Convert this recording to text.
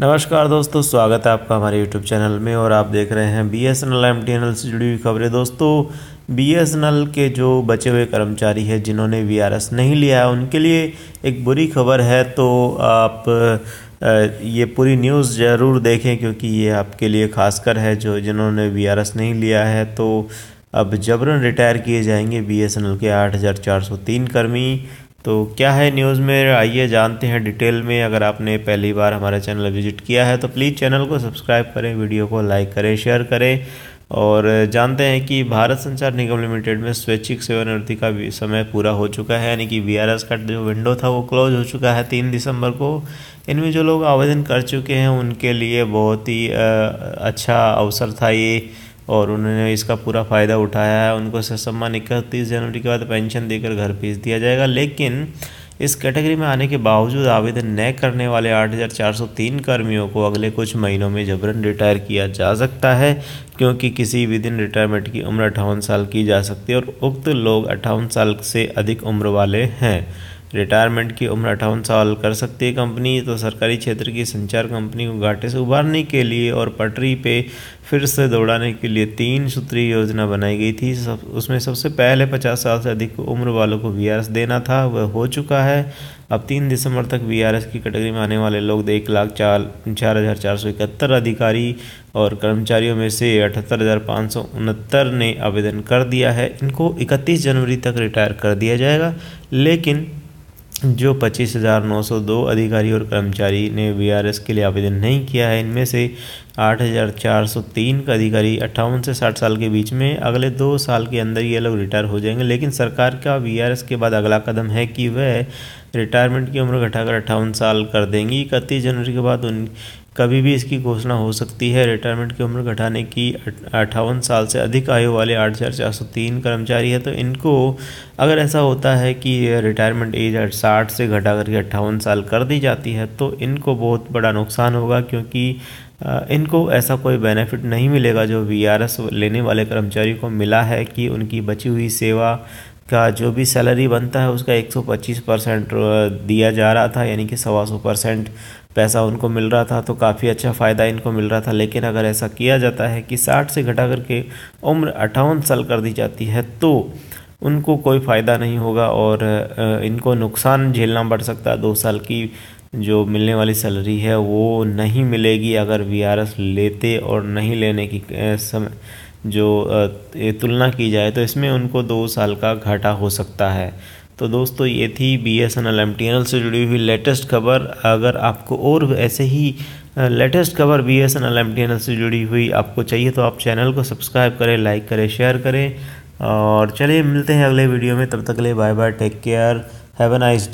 नमस्कार दोस्तों स्वागत है आपका हमारे यूट्यूब चैनल में और आप देख रहे हैं B S N L M T N L से जुड़ी हुई खबरें दोस्तों बी एस एन एल के जो बचे हुए कर्मचारी हैं जिन्होंने वी आर एस नहीं लिया है उनके लिए एक बुरी खबर है तो आप ये पूरी न्यूज़ ज़रूर देखें क्योंकि ये आपके लिए खासकर है जो जिन्होंने वी आर एस नहीं लिया है तो अब जबरन रिटायर किए जाएंगे बी एस एन एल के आठ हज़ार चार सौ तीन कर्मी तो क्या है न्यूज़ में आइए जानते हैं डिटेल में अगर आपने पहली बार हमारा चैनल विजिट किया है तो प्लीज़ चैनल को सब्सक्राइब करें वीडियो को लाइक करें शेयर करें और जानते हैं कि भारत संचार निगम लिमिटेड में स्वैच्छिक सेवानिवृत्ति का समय पूरा हो चुका है यानी कि बी का जो विंडो था वो क्लोज हो चुका है तीन दिसंबर को इनमें जो लोग आवेदन कर चुके हैं उनके लिए बहुत ही अच्छा अवसर था ये और उन्होंने इसका पूरा फ़ायदा उठाया है उनको सम्मान इकतीस जनवरी के बाद पेंशन देकर घर भेज दिया जाएगा लेकिन इस कैटेगरी में आने के बावजूद आवेदन न करने वाले 8,403 कर्मियों को अगले कुछ महीनों में जबरन रिटायर किया जा सकता है क्योंकि किसी भी दिन रिटायरमेंट की उम्र अट्ठावन साल की जा सकती है और उक्त लोग अट्ठावन साल से अधिक उम्र वाले हैं रिटायरमेंट की उम्र अठावन साल कर सकती है कंपनी तो सरकारी क्षेत्र की संचार कंपनी को घाटे से उभारने के लिए और पटरी पे फिर से दौड़ाने के लिए तीन सूत्री योजना बनाई गई थी सब उसमें सबसे पहले पचास साल से अधिक उम्र वालों को वी देना था वह हो चुका है अब तीन दिसंबर तक वी की कैटेगरी में आने वाले लोग एक लाख चार चार हज़ार चार सौ इकहत्तर अधिकारी और कर्मचारियों में से अठहत्तर हज़ार पाँच सौ उनहत्तर ने आवेदन कर दिया है इनको इकतीस जनवरी तक रिटायर कर दिया जाएगा लेकिन जो पच्चीस हज़ार नौ सौ दो अधिकारी और कर्मचारी ने वीआरएस के लिए आवेदन नहीं किया है इनमें से आठ हज़ार चार सौ तीन का अधिकारी अट्ठावन से साठ साल के बीच में अगले दो साल के अंदर ये लोग रिटायर हो जाएंगे लेकिन सरकार का वीआरएस के बाद अगला कदम है कि वह रिटायरमेंट की उम्र घटाकर अट्ठावन साल कर देंगी इकतीस जनवरी के बाद उन कभी भी इसकी घोषणा हो सकती है रिटायरमेंट की उम्र घटाने की अट्ठावन साल से अधिक आयु वाले आठ हज़ार चार सौ तीन कर्मचारी है तो इनको अगर ऐसा होता है कि रिटायरमेंट एज साठ से घटा करके अट्ठावन साल कर दी जाती है तो इनको बहुत बड़ा नुकसान होगा क्योंकि इनको ऐसा कोई बेनिफिट नहीं मिलेगा जो वी लेने वाले कर्मचारी को मिला है कि उनकी बची हुई सेवा का जो भी सैलरी बनता है उसका 125 परसेंट दिया जा रहा था यानी कि सवा सौ परसेंट पैसा उनको मिल रहा था तो काफ़ी अच्छा फ़ायदा इनको मिल रहा था लेकिन अगर ऐसा किया जाता है कि 60 से घटा करके उम्र अट्ठावन साल कर दी जाती है तो उनको कोई फ़ायदा नहीं होगा और इनको नुकसान झेलना पड़ सकता है दो साल की जो मिलने वाली सैलरी है वो नहीं मिलेगी अगर वी लेते और नहीं लेने की समय जो तुलना की जाए तो इसमें उनको दो साल का घाटा हो सकता है तो दोस्तों ये थी B S N L M T N L से जुड़ी हुई लेटेस्ट खबर अगर आपको और ऐसे ही लेटेस्ट खबर B S N L M T N L से जुड़ी हुई आपको चाहिए तो आप चैनल को सब्सक्राइब करें लाइक करें शेयर करें और चलिए मिलते हैं अगले वीडियो में तब तक के लिए bye bye take care have a nice